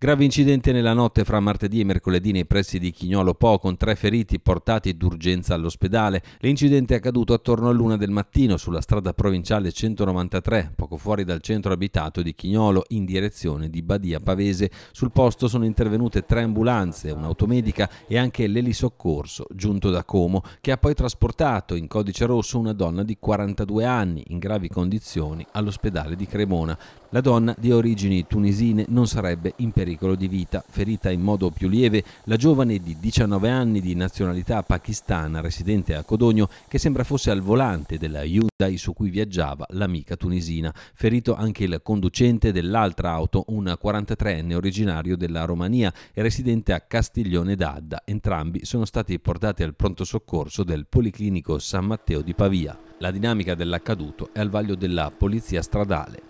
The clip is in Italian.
Grave incidente nella notte fra martedì e mercoledì nei pressi di Chignolo Po con tre feriti portati d'urgenza all'ospedale. L'incidente è accaduto attorno all'una del mattino sulla strada provinciale 193, poco fuori dal centro abitato di Chignolo, in direzione di Badia Pavese. Sul posto sono intervenute tre ambulanze, un'automedica e anche l'elisoccorso giunto da Como, che ha poi trasportato in codice rosso una donna di 42 anni in gravi condizioni all'ospedale di Cremona. La donna di origini tunisine non sarebbe in pericolo di vita. Ferita in modo più lieve la giovane di 19 anni di nazionalità pakistana residente a Codogno che sembra fosse al volante della Hyundai su cui viaggiava l'amica tunisina. Ferito anche il conducente dell'altra auto, un 43enne originario della Romania e residente a Castiglione d'Adda. Entrambi sono stati portati al pronto soccorso del Policlinico San Matteo di Pavia. La dinamica dell'accaduto è al vaglio della polizia stradale.